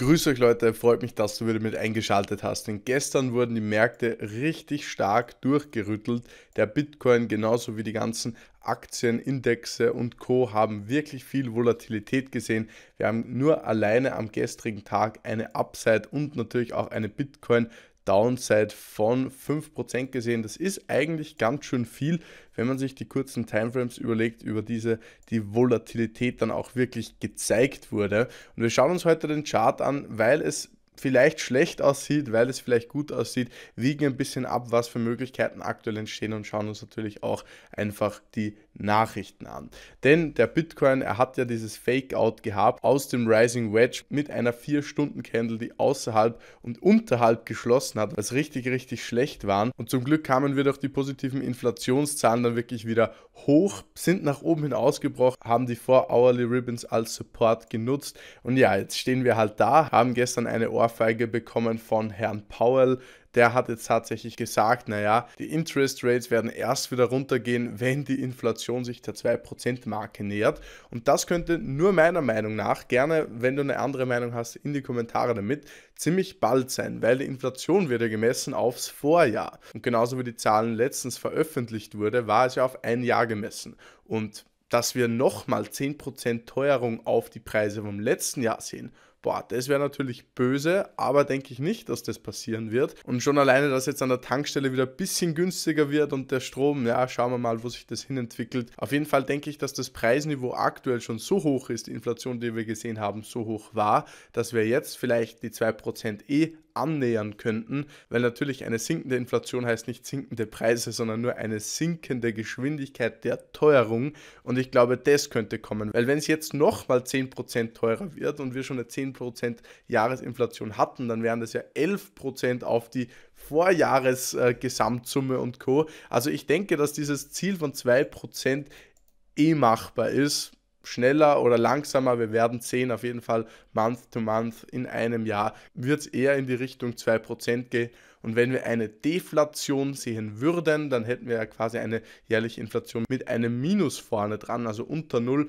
Grüß euch Leute, freut mich, dass du wieder mit eingeschaltet hast. Denn gestern wurden die Märkte richtig stark durchgerüttelt. Der Bitcoin genauso wie die ganzen Aktien, Indexe und Co haben wirklich viel Volatilität gesehen. Wir haben nur alleine am gestrigen Tag eine Upside und natürlich auch eine Bitcoin Downside von 5% gesehen. Das ist eigentlich ganz schön viel, wenn man sich die kurzen Timeframes überlegt, über diese die Volatilität dann auch wirklich gezeigt wurde. Und wir schauen uns heute den Chart an, weil es vielleicht schlecht aussieht, weil es vielleicht gut aussieht, wiegen ein bisschen ab, was für Möglichkeiten aktuell entstehen und schauen uns natürlich auch einfach die Nachrichten an. Denn der Bitcoin, er hat ja dieses Fake-Out gehabt aus dem Rising Wedge mit einer 4-Stunden-Candle, die außerhalb und unterhalb geschlossen hat, was richtig, richtig schlecht waren. Und zum Glück kamen wir durch die positiven Inflationszahlen dann wirklich wieder hoch, sind nach oben hin ausgebrochen, haben die 4-Hourly Ribbons als Support genutzt. Und ja, jetzt stehen wir halt da, haben gestern eine Ohrfeige bekommen von Herrn Powell, der hat jetzt tatsächlich gesagt, naja, die Interest Rates werden erst wieder runtergehen, wenn die Inflation sich der 2%-Marke nähert. Und das könnte nur meiner Meinung nach, gerne, wenn du eine andere Meinung hast, in die Kommentare damit, ziemlich bald sein, weil die Inflation wird ja gemessen aufs Vorjahr. Und genauso wie die Zahlen letztens veröffentlicht wurde, war es ja auf ein Jahr gemessen. Und dass wir nochmal 10% Teuerung auf die Preise vom letzten Jahr sehen Boah, das wäre natürlich böse, aber denke ich nicht, dass das passieren wird. Und schon alleine, dass jetzt an der Tankstelle wieder ein bisschen günstiger wird und der Strom, ja, schauen wir mal, wo sich das hinentwickelt. Auf jeden Fall denke ich, dass das Preisniveau aktuell schon so hoch ist, die Inflation, die wir gesehen haben, so hoch war, dass wir jetzt vielleicht die 2% eh annähern könnten, weil natürlich eine sinkende Inflation heißt nicht sinkende Preise, sondern nur eine sinkende Geschwindigkeit der Teuerung und ich glaube, das könnte kommen, weil wenn es jetzt nochmal 10% teurer wird und wir schon eine 10% Jahresinflation hatten, dann wären das ja 11% auf die Vorjahresgesamtsumme äh, und Co. Also ich denke, dass dieses Ziel von 2% eh machbar ist schneller oder langsamer, wir werden sehen, auf jeden Fall month to month in einem Jahr wird es eher in die Richtung 2% gehen. Und wenn wir eine Deflation sehen würden, dann hätten wir ja quasi eine jährliche Inflation mit einem Minus vorne dran, also unter Null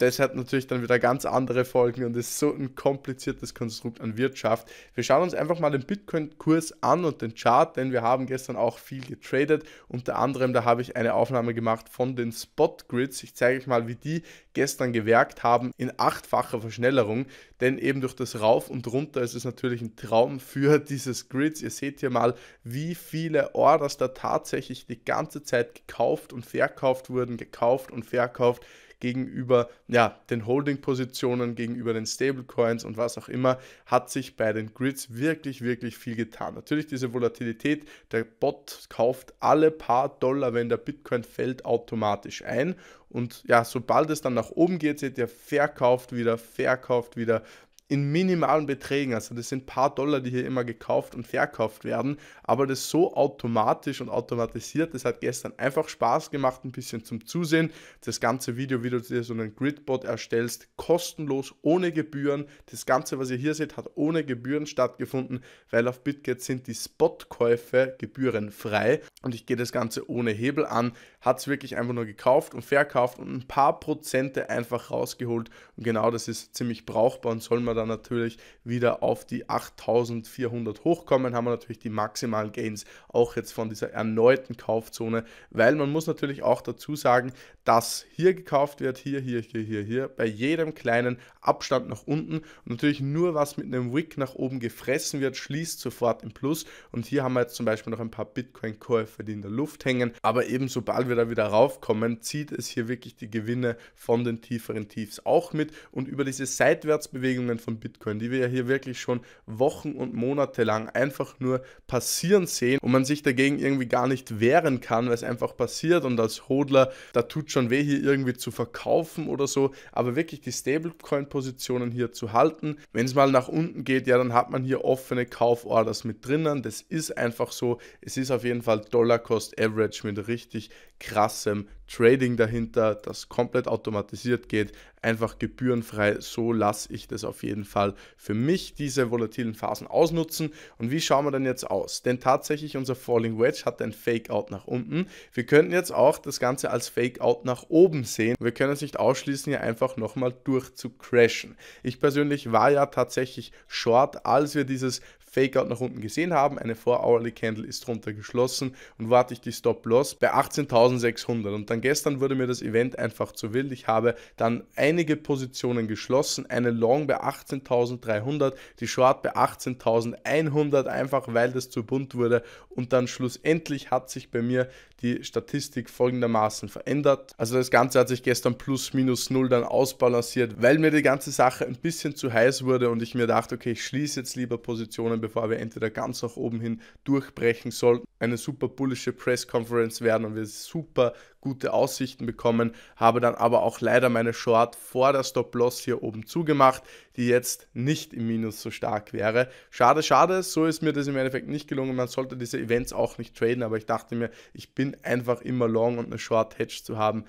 das hat natürlich dann wieder ganz andere Folgen und ist so ein kompliziertes Konstrukt an Wirtschaft. Wir schauen uns einfach mal den Bitcoin-Kurs an und den Chart, denn wir haben gestern auch viel getradet. Unter anderem, da habe ich eine Aufnahme gemacht von den Spot-Grids. Ich zeige euch mal, wie die gestern gewerkt haben in achtfacher Verschnellerung, denn eben durch das Rauf und Runter ist es natürlich ein Traum für dieses Grids. Ihr seht hier mal, wie viele Orders da tatsächlich die ganze Zeit gekauft und verkauft wurden, gekauft und verkauft gegenüber ja, den Holding-Positionen, gegenüber den Stablecoins und was auch immer, hat sich bei den Grids wirklich, wirklich viel getan. Natürlich diese Volatilität, der Bot kauft alle paar Dollar, wenn der Bitcoin fällt, automatisch ein. Und ja, sobald es dann nach oben geht, seht ihr, verkauft wieder, verkauft wieder in minimalen Beträgen. Also das sind ein paar Dollar, die hier immer gekauft und verkauft werden. Aber das so automatisch und automatisiert, das hat gestern einfach Spaß gemacht, ein bisschen zum Zusehen. Das ganze Video, wie du dir so einen Gridbot erstellst, kostenlos, ohne Gebühren. Das Ganze, was ihr hier seht, hat ohne Gebühren stattgefunden, weil auf BitGet sind die Spotkäufe gebührenfrei. Und ich gehe das Ganze ohne Hebel an, hat es wirklich einfach nur gekauft und verkauft und ein paar Prozente einfach rausgeholt. Und genau das ist ziemlich brauchbar und soll man dann dann natürlich wieder auf die 8400 hochkommen, haben wir natürlich die maximalen Gains auch jetzt von dieser erneuten Kaufzone, weil man muss natürlich auch dazu sagen, dass hier gekauft wird, hier, hier, hier, hier, hier, bei jedem kleinen Abstand nach unten und natürlich nur was mit einem Wick nach oben gefressen wird, schließt sofort im Plus und hier haben wir jetzt zum Beispiel noch ein paar Bitcoin-Käufe, die in der Luft hängen, aber eben sobald wir da wieder raufkommen, zieht es hier wirklich die Gewinne von den tieferen Tiefs auch mit und über diese Seitwärtsbewegungen von von Bitcoin, die wir ja hier wirklich schon Wochen und Monate lang einfach nur passieren sehen und man sich dagegen irgendwie gar nicht wehren kann, weil es einfach passiert und als Hodler, da tut schon weh, hier irgendwie zu verkaufen oder so, aber wirklich die Stablecoin-Positionen hier zu halten. Wenn es mal nach unten geht, ja, dann hat man hier offene Kauforders mit drinnen, das ist einfach so. Es ist auf jeden Fall Dollar Cost Average mit richtig krassem Trading dahinter, das komplett automatisiert geht, einfach gebührenfrei. So lasse ich das auf jeden Fall für mich, diese volatilen Phasen ausnutzen. Und wie schauen wir denn jetzt aus? Denn tatsächlich unser Falling Wedge hat ein Fake-Out nach unten. Wir könnten jetzt auch das Ganze als Fake-Out nach oben sehen. Wir können es nicht ausschließen, hier einfach nochmal durch zu crashen. Ich persönlich war ja tatsächlich short, als wir dieses Fakeout nach unten gesehen haben. Eine 4-Hourly Candle ist drunter geschlossen und warte ich die Stop-Loss bei 18.600. Und dann gestern wurde mir das Event einfach zu wild. Ich habe dann einige Positionen geschlossen, eine Long bei 18.300, die Short bei 18.100, einfach weil das zu bunt wurde. Und dann schlussendlich hat sich bei mir die Statistik folgendermaßen verändert. Also das Ganze hat sich gestern plus minus null dann ausbalanciert, weil mir die ganze Sache ein bisschen zu heiß wurde und ich mir dachte, okay, ich schließe jetzt lieber Positionen, bevor wir entweder ganz nach oben hin durchbrechen sollten, eine super bullische Press Conference werden und wir super gute Aussichten bekommen, habe dann aber auch leider meine Short vor der Stop-Loss hier oben zugemacht, die jetzt nicht im Minus so stark wäre. Schade, schade, so ist mir das im Endeffekt nicht gelungen. Man sollte diese Events auch nicht traden, aber ich dachte mir, ich bin einfach immer long und eine Short-Hedge zu haben,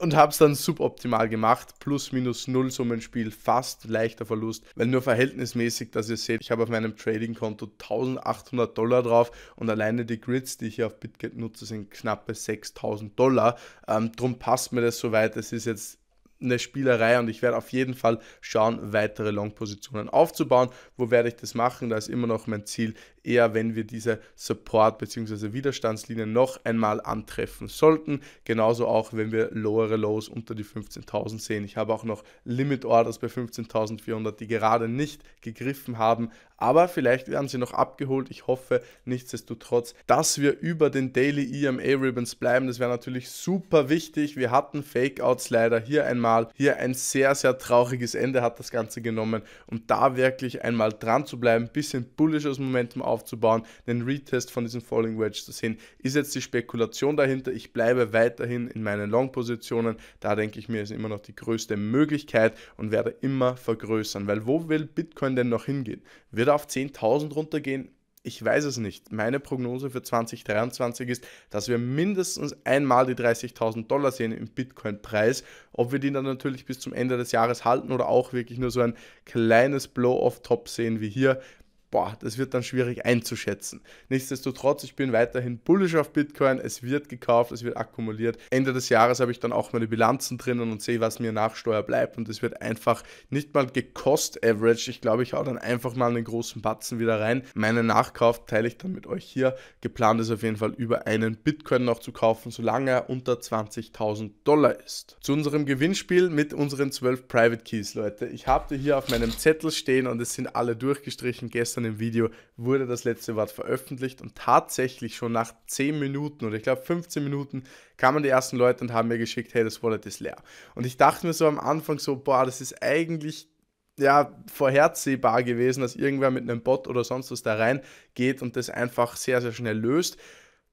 und habe es dann suboptimal gemacht. Plus minus null Summenspiel, fast leichter Verlust, weil nur verhältnismäßig, dass ihr seht, ich habe auf meinem Trading-Konto 1800 Dollar drauf und alleine die Grids, die ich hier auf BitGet nutze, sind knappe 6000 Dollar. Ähm, drum passt mir das soweit. Es ist jetzt eine Spielerei und ich werde auf jeden Fall schauen, weitere Long-Positionen aufzubauen. Wo werde ich das machen? Da ist immer noch mein Ziel, eher wenn wir diese Support- bzw. Widerstandslinie noch einmal antreffen sollten. Genauso auch, wenn wir lowere Lows unter die 15.000 sehen. Ich habe auch noch Limit Orders bei 15.400, die gerade nicht gegriffen haben aber vielleicht werden sie noch abgeholt. Ich hoffe nichtsdestotrotz, dass wir über den Daily EMA Ribbons bleiben. Das wäre natürlich super wichtig. Wir hatten Fakeouts leider hier einmal. Hier ein sehr, sehr trauriges Ende hat das Ganze genommen. Und da wirklich einmal dran zu bleiben, ein bisschen bullisches Momentum aufzubauen, den Retest von diesem Falling Wedge zu sehen, ist jetzt die Spekulation dahinter. Ich bleibe weiterhin in meinen Long-Positionen. Da denke ich mir, ist immer noch die größte Möglichkeit und werde immer vergrößern. Weil wo will Bitcoin denn noch hingehen? Wird er auf 10.000 runtergehen? Ich weiß es nicht. Meine Prognose für 2023 ist, dass wir mindestens einmal die 30.000 Dollar sehen im Bitcoin-Preis. Ob wir die dann natürlich bis zum Ende des Jahres halten oder auch wirklich nur so ein kleines Blow-off-Top sehen wie hier, boah, das wird dann schwierig einzuschätzen. Nichtsdestotrotz, ich bin weiterhin bullish auf Bitcoin. Es wird gekauft, es wird akkumuliert. Ende des Jahres habe ich dann auch meine Bilanzen drinnen und sehe, was mir nach Steuer bleibt. Und es wird einfach nicht mal gekost average. Ich glaube, ich hau dann einfach mal einen großen Batzen wieder rein. Meinen Nachkauf teile ich dann mit euch hier. Geplant ist auf jeden Fall über einen Bitcoin noch zu kaufen, solange er unter 20.000 Dollar ist. Zu unserem Gewinnspiel mit unseren 12 Private Keys, Leute. Ich habe die hier auf meinem Zettel stehen und es sind alle durchgestrichen gestern von dem Video wurde das letzte Wort veröffentlicht und tatsächlich schon nach 10 Minuten oder ich glaube 15 Minuten kamen die ersten Leute und haben mir geschickt, hey, das Wallet ist leer. Und ich dachte mir so am Anfang so, boah, das ist eigentlich ja, vorhersehbar gewesen, dass irgendwer mit einem Bot oder sonst was da reingeht und das einfach sehr, sehr schnell löst.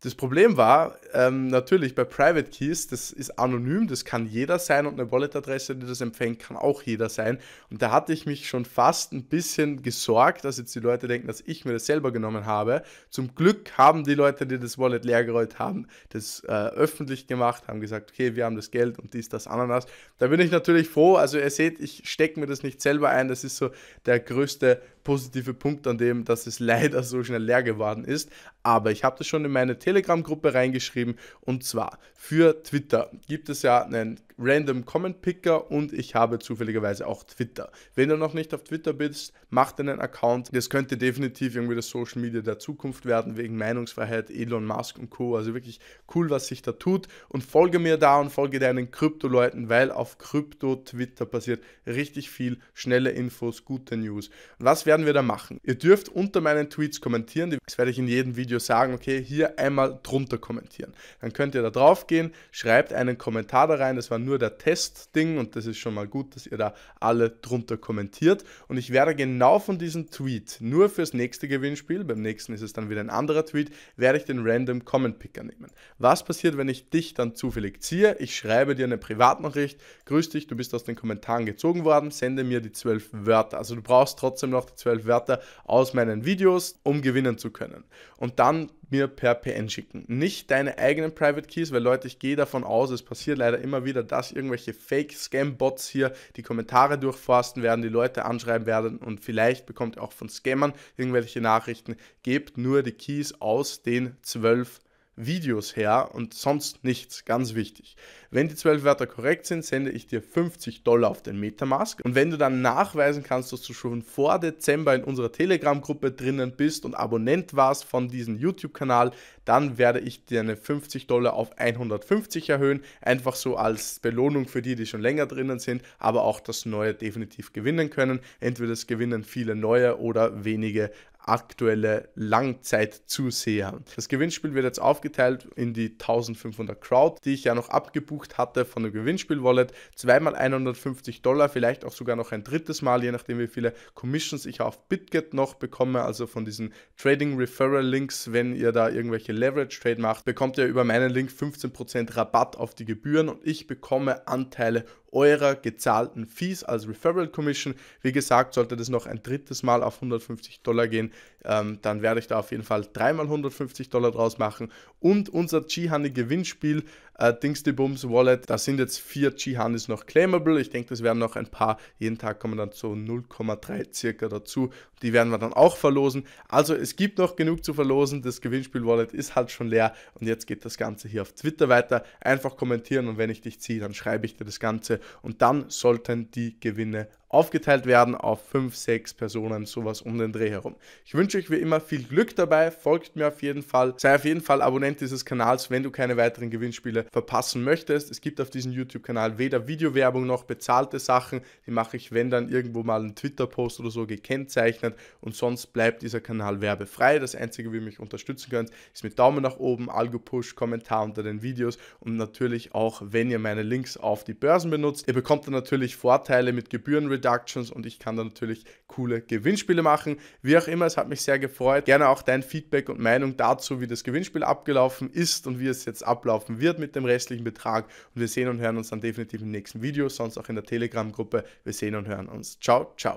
Das Problem war ähm, natürlich bei Private Keys, das ist anonym, das kann jeder sein und eine Wallet-Adresse, die das empfängt, kann auch jeder sein. Und da hatte ich mich schon fast ein bisschen gesorgt, dass jetzt die Leute denken, dass ich mir das selber genommen habe. Zum Glück haben die Leute, die das Wallet leergerollt haben, das äh, öffentlich gemacht, haben gesagt, okay, wir haben das Geld und dies, das, Ananas. Da bin ich natürlich froh. Also ihr seht, ich stecke mir das nicht selber ein. Das ist so der größte positive Punkt an dem, dass es leider so schnell leer geworden ist. Aber ich habe das schon in meine Telegram-Gruppe reingeschrieben. Und zwar für Twitter gibt es ja einen Random Comment Picker und ich habe zufälligerweise auch Twitter. Wenn du noch nicht auf Twitter bist, mach einen Account. Das könnte definitiv irgendwie das Social Media der Zukunft werden, wegen Meinungsfreiheit, Elon Musk und Co. Also wirklich cool, was sich da tut. Und folge mir da und folge deinen Krypto-Leuten, weil auf Krypto-Twitter passiert richtig viel, schnelle Infos, gute News. was wäre werden wir da machen? Ihr dürft unter meinen Tweets kommentieren, das werde ich in jedem Video sagen, okay, hier einmal drunter kommentieren. Dann könnt ihr da drauf gehen, schreibt einen Kommentar da rein, das war nur der Testding und das ist schon mal gut, dass ihr da alle drunter kommentiert und ich werde genau von diesem Tweet, nur fürs nächste Gewinnspiel, beim nächsten ist es dann wieder ein anderer Tweet, werde ich den Random Comment Picker nehmen. Was passiert, wenn ich dich dann zufällig ziehe? Ich schreibe dir eine Privatnachricht, grüß dich, du bist aus den Kommentaren gezogen worden, sende mir die zwölf Wörter. Also du brauchst trotzdem noch die zwölf zwölf Wörter aus meinen Videos, um gewinnen zu können. Und dann mir per PN schicken. Nicht deine eigenen Private Keys, weil Leute, ich gehe davon aus, es passiert leider immer wieder, dass irgendwelche Fake-Scam-Bots hier die Kommentare durchforsten werden, die Leute anschreiben werden und vielleicht bekommt ihr auch von Scammern irgendwelche Nachrichten. Gebt nur die Keys aus den zwölf Videos her und sonst nichts, ganz wichtig. Wenn die 12 Wörter korrekt sind, sende ich dir 50 Dollar auf den Metamask und wenn du dann nachweisen kannst, dass du schon vor Dezember in unserer Telegram-Gruppe drinnen bist und Abonnent warst von diesem YouTube-Kanal, dann werde ich dir eine 50 Dollar auf 150 erhöhen, einfach so als Belohnung für die, die schon länger drinnen sind, aber auch das Neue definitiv gewinnen können. Entweder es gewinnen viele neue oder wenige aktuelle Langzeitzuseher. Das Gewinnspiel wird jetzt aufgeteilt in die 1500 Crowd, die ich ja noch abgebucht hatte von dem Gewinnspiel-Wallet. Zweimal 150 Dollar, vielleicht auch sogar noch ein drittes Mal, je nachdem wie viele Commissions ich auf BitGet noch bekomme, also von diesen Trading Referral Links, wenn ihr da irgendwelche Leverage Trade macht, bekommt ihr über meinen Link 15% Rabatt auf die Gebühren und ich bekomme Anteile eurer gezahlten Fees als Referral Commission. Wie gesagt, sollte das noch ein drittes Mal auf 150 Dollar gehen, ähm, dann werde ich da auf jeden Fall dreimal 150 Dollar draus machen. Und unser G-Honey Gewinnspiel äh, Dingsdebums Wallet. Da sind jetzt vier Chihanis noch claimable. Ich denke, das werden noch ein paar. Jeden Tag kommen dann so 0,3 circa dazu. Die werden wir dann auch verlosen. Also es gibt noch genug zu verlosen. Das Gewinnspiel Wallet ist halt schon leer. Und jetzt geht das Ganze hier auf Twitter weiter. Einfach kommentieren und wenn ich dich ziehe, dann schreibe ich dir das Ganze. Und dann sollten die Gewinne aufgeteilt werden auf 5, 6 Personen, sowas um den Dreh herum. Ich wünsche euch wie immer viel Glück dabei, folgt mir auf jeden Fall, sei auf jeden Fall Abonnent dieses Kanals, wenn du keine weiteren Gewinnspiele verpassen möchtest. Es gibt auf diesem YouTube-Kanal weder Videowerbung noch bezahlte Sachen, die mache ich, wenn dann irgendwo mal ein Twitter-Post oder so gekennzeichnet und sonst bleibt dieser Kanal werbefrei. Das Einzige, wie ihr mich unterstützen könnt, ist mit Daumen nach oben, Algo-Push, Kommentar unter den Videos und natürlich auch, wenn ihr meine Links auf die Börsen benutzt. Ihr bekommt dann natürlich Vorteile mit Gebühren Reductions und ich kann da natürlich coole Gewinnspiele machen. Wie auch immer, es hat mich sehr gefreut. Gerne auch dein Feedback und Meinung dazu, wie das Gewinnspiel abgelaufen ist und wie es jetzt ablaufen wird mit dem restlichen Betrag. Und wir sehen und hören uns dann definitiv im nächsten Video, sonst auch in der Telegram-Gruppe. Wir sehen und hören uns. Ciao, ciao.